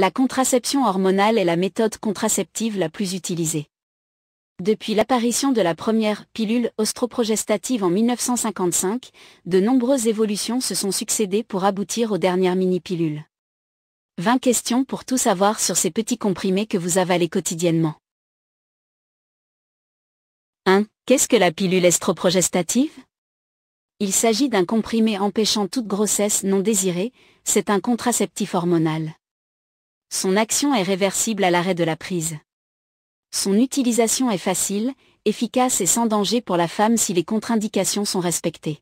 la contraception hormonale est la méthode contraceptive la plus utilisée. Depuis l'apparition de la première pilule ostroprogestative en 1955, de nombreuses évolutions se sont succédées pour aboutir aux dernières mini-pilules. 20 questions pour tout savoir sur ces petits comprimés que vous avalez quotidiennement. 1. Qu'est-ce que la pilule estroprogestative Il s'agit d'un comprimé empêchant toute grossesse non désirée, c'est un contraceptif hormonal. Son action est réversible à l'arrêt de la prise. Son utilisation est facile, efficace et sans danger pour la femme si les contre-indications sont respectées.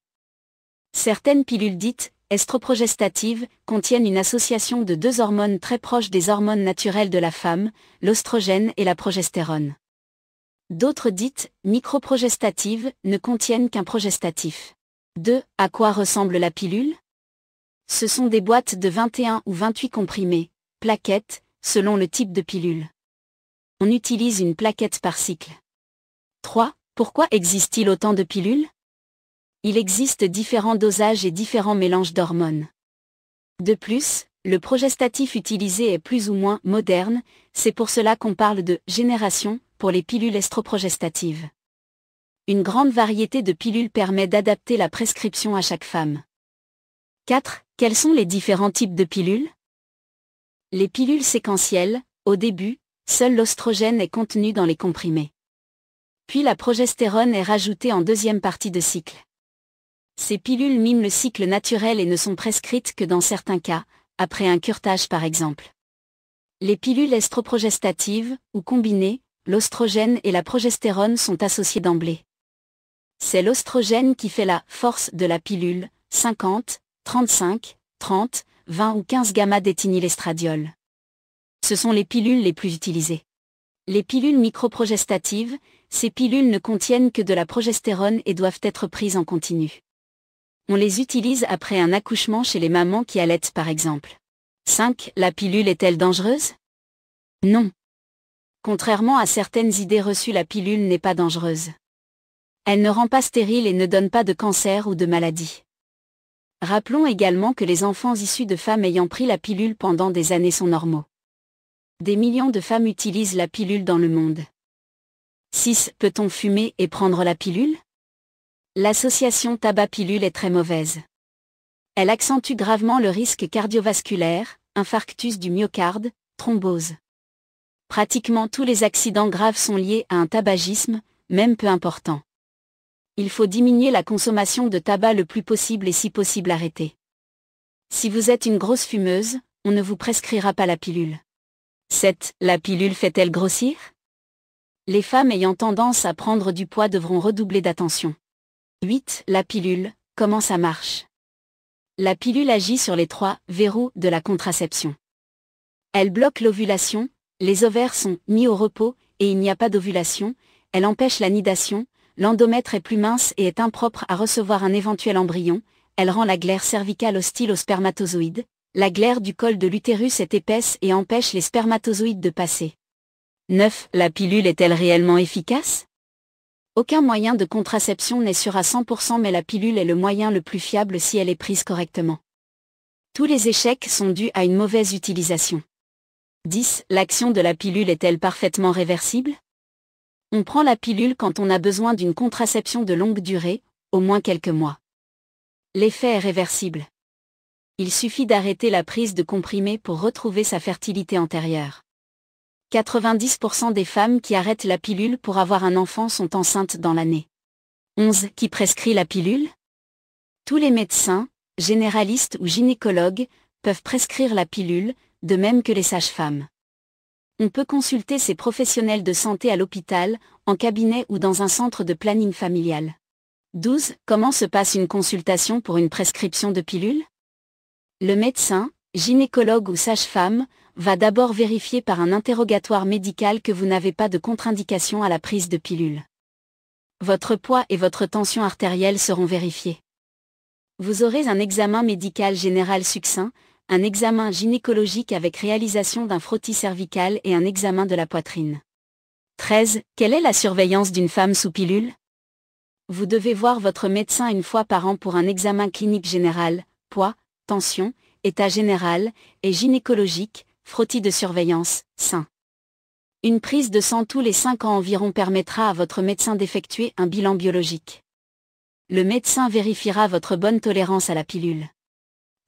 Certaines pilules dites estroprogestatives contiennent une association de deux hormones très proches des hormones naturelles de la femme, l'ostrogène et la progestérone. D'autres dites microprogestatives ne contiennent qu'un progestatif. 2. À quoi ressemble la pilule Ce sont des boîtes de 21 ou 28 comprimés, plaquettes, selon le type de pilule. On utilise une plaquette par cycle. 3. Pourquoi existe-t-il autant de pilules Il existe différents dosages et différents mélanges d'hormones. De plus, le progestatif utilisé est plus ou moins moderne, c'est pour cela qu'on parle de génération pour les pilules estroprogestatives. Une grande variété de pilules permet d'adapter la prescription à chaque femme. 4. Quels sont les différents types de pilules les pilules séquentielles, au début, seul l'ostrogène est contenu dans les comprimés. Puis la progestérone est rajoutée en deuxième partie de cycle. Ces pilules miment le cycle naturel et ne sont prescrites que dans certains cas, après un curtage par exemple. Les pilules estroprogestatives, ou combinées, l'ostrogène et la progestérone sont associées d'emblée. C'est l'ostrogène qui fait la force de la pilule, 50, 35, 30, 20 ou 15 gamma-détinylestradiol. Ce sont les pilules les plus utilisées. Les pilules microprogestatives, ces pilules ne contiennent que de la progestérone et doivent être prises en continu. On les utilise après un accouchement chez les mamans qui allaitent par exemple. 5. La pilule est-elle dangereuse Non. Contrairement à certaines idées reçues, la pilule n'est pas dangereuse. Elle ne rend pas stérile et ne donne pas de cancer ou de maladie. Rappelons également que les enfants issus de femmes ayant pris la pilule pendant des années sont normaux. Des millions de femmes utilisent la pilule dans le monde. 6. Peut-on fumer et prendre la pilule L'association tabac-pilule est très mauvaise. Elle accentue gravement le risque cardiovasculaire, infarctus du myocarde, thrombose. Pratiquement tous les accidents graves sont liés à un tabagisme, même peu important il faut diminuer la consommation de tabac le plus possible et si possible arrêter. Si vous êtes une grosse fumeuse, on ne vous prescrira pas la pilule. 7. La pilule fait-elle grossir Les femmes ayant tendance à prendre du poids devront redoubler d'attention. 8. La pilule, comment ça marche La pilule agit sur les trois verrous de la contraception. Elle bloque l'ovulation, les ovaires sont mis au repos et il n'y a pas d'ovulation, elle empêche la nidation, l'endomètre est plus mince et est impropre à recevoir un éventuel embryon, elle rend la glaire cervicale hostile aux spermatozoïdes, la glaire du col de l'utérus est épaisse et empêche les spermatozoïdes de passer. 9. La pilule est-elle réellement efficace Aucun moyen de contraception n'est sûr à 100% mais la pilule est le moyen le plus fiable si elle est prise correctement. Tous les échecs sont dus à une mauvaise utilisation. 10. L'action de la pilule est-elle parfaitement réversible on prend la pilule quand on a besoin d'une contraception de longue durée, au moins quelques mois. L'effet est réversible. Il suffit d'arrêter la prise de comprimés pour retrouver sa fertilité antérieure. 90% des femmes qui arrêtent la pilule pour avoir un enfant sont enceintes dans l'année. 11. Qui prescrit la pilule Tous les médecins, généralistes ou gynécologues, peuvent prescrire la pilule, de même que les sages-femmes. On peut consulter ces professionnels de santé à l'hôpital, en cabinet ou dans un centre de planning familial. 12. Comment se passe une consultation pour une prescription de pilule Le médecin, gynécologue ou sage-femme, va d'abord vérifier par un interrogatoire médical que vous n'avez pas de contre-indication à la prise de pilule. Votre poids et votre tension artérielle seront vérifiés. Vous aurez un examen médical général succinct, un examen gynécologique avec réalisation d'un frottis cervical et un examen de la poitrine. 13. Quelle est la surveillance d'une femme sous pilule Vous devez voir votre médecin une fois par an pour un examen clinique général, poids, tension, état général, et gynécologique, frottis de surveillance, sein. Une prise de sang tous les 5 ans environ permettra à votre médecin d'effectuer un bilan biologique. Le médecin vérifiera votre bonne tolérance à la pilule.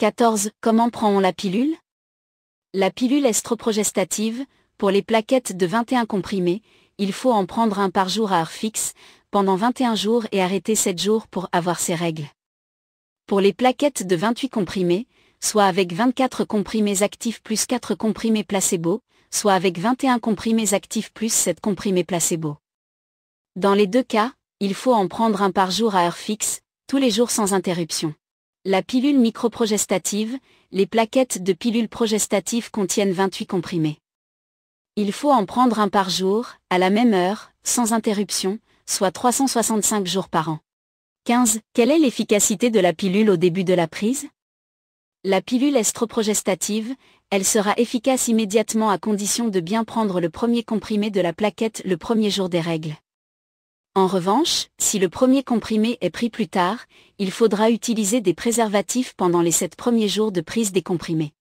14. Comment prend-on la pilule La pilule est estroprogestative, pour les plaquettes de 21 comprimés, il faut en prendre un par jour à heure fixe, pendant 21 jours et arrêter 7 jours pour avoir ses règles. Pour les plaquettes de 28 comprimés, soit avec 24 comprimés actifs plus 4 comprimés placebo, soit avec 21 comprimés actifs plus 7 comprimés placebo. Dans les deux cas, il faut en prendre un par jour à heure fixe, tous les jours sans interruption. La pilule microprogestative, les plaquettes de pilule progestative contiennent 28 comprimés. Il faut en prendre un par jour, à la même heure, sans interruption, soit 365 jours par an. 15. Quelle est l'efficacité de la pilule au début de la prise La pilule estroprogestative, elle sera efficace immédiatement à condition de bien prendre le premier comprimé de la plaquette le premier jour des règles. En revanche, si le premier comprimé est pris plus tard, il faudra utiliser des préservatifs pendant les 7 premiers jours de prise des comprimés.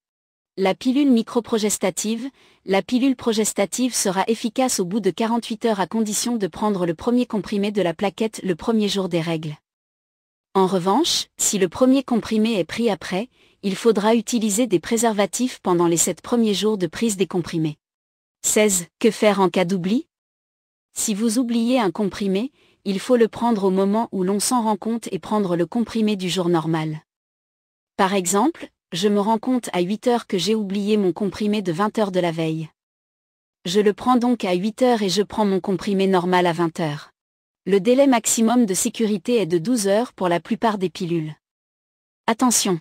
La pilule microprogestative, la pilule progestative sera efficace au bout de 48 heures à condition de prendre le premier comprimé de la plaquette le premier jour des règles. En revanche, si le premier comprimé est pris après, il faudra utiliser des préservatifs pendant les 7 premiers jours de prise des comprimés. 16. Que faire en cas d'oubli si vous oubliez un comprimé, il faut le prendre au moment où l'on s'en rend compte et prendre le comprimé du jour normal. Par exemple, je me rends compte à 8 heures que j'ai oublié mon comprimé de 20 heures de la veille. Je le prends donc à 8 heures et je prends mon comprimé normal à 20 heures. Le délai maximum de sécurité est de 12 heures pour la plupart des pilules. Attention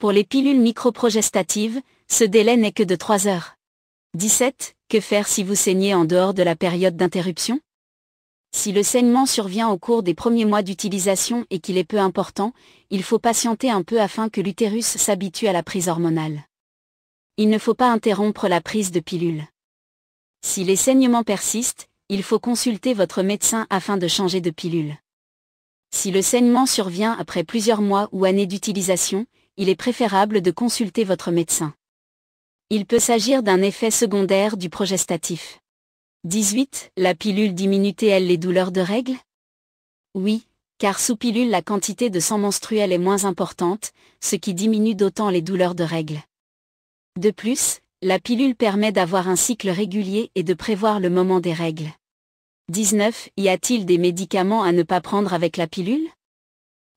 Pour les pilules microprogestatives, ce délai n'est que de 3 heures. 17, que faire si vous saignez en dehors de la période d'interruption Si le saignement survient au cours des premiers mois d'utilisation et qu'il est peu important, il faut patienter un peu afin que l'utérus s'habitue à la prise hormonale. Il ne faut pas interrompre la prise de pilule. Si les saignements persistent, il faut consulter votre médecin afin de changer de pilule. Si le saignement survient après plusieurs mois ou années d'utilisation, il est préférable de consulter votre médecin. Il peut s'agir d'un effet secondaire du progestatif. 18. La pilule diminue t elle les douleurs de règles Oui, car sous pilule la quantité de sang menstruel est moins importante, ce qui diminue d'autant les douleurs de règles. De plus, la pilule permet d'avoir un cycle régulier et de prévoir le moment des règles. 19. Y a-t-il des médicaments à ne pas prendre avec la pilule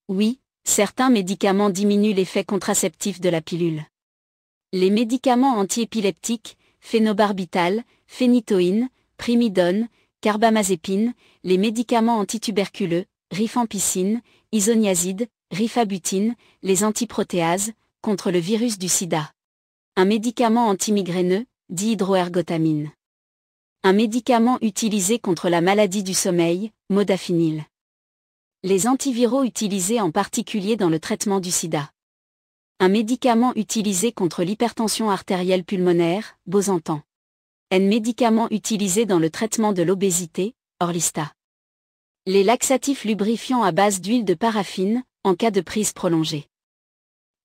Oui, certains médicaments diminuent l'effet contraceptif de la pilule les médicaments antiépileptiques, phénobarbital, phénitoïne, primidone, carbamazépine, les médicaments antituberculeux, rifampicine, isoniazide, rifabutine, les antiprotéases, contre le virus du sida. Un médicament antimigraineux, dihydroergotamine. Un médicament utilisé contre la maladie du sommeil, modafinil. Les antiviraux utilisés en particulier dans le traitement du sida. Un médicament utilisé contre l'hypertension artérielle pulmonaire, Bosentan. Un médicament utilisé dans le traitement de l'obésité, Orlista. Les laxatifs lubrifiants à base d'huile de paraffine, en cas de prise prolongée.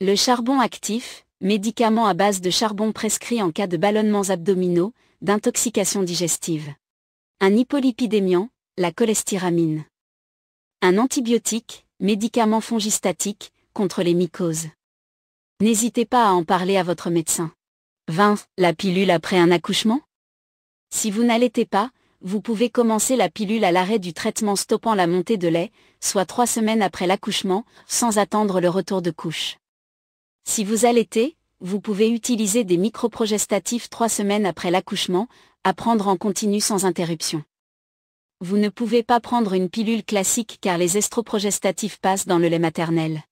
Le charbon actif, médicament à base de charbon prescrit en cas de ballonnements abdominaux, d'intoxication digestive. Un hypolipidémiant, la cholestéramine. Un antibiotique, médicament fongistatique, contre les mycoses. N'hésitez pas à en parler à votre médecin. 20. La pilule après un accouchement Si vous n'allaitez pas, vous pouvez commencer la pilule à l'arrêt du traitement stoppant la montée de lait, soit trois semaines après l'accouchement, sans attendre le retour de couche. Si vous allaitez, vous pouvez utiliser des microprogestatifs trois semaines après l'accouchement, à prendre en continu sans interruption. Vous ne pouvez pas prendre une pilule classique car les estroprogestatifs passent dans le lait maternel.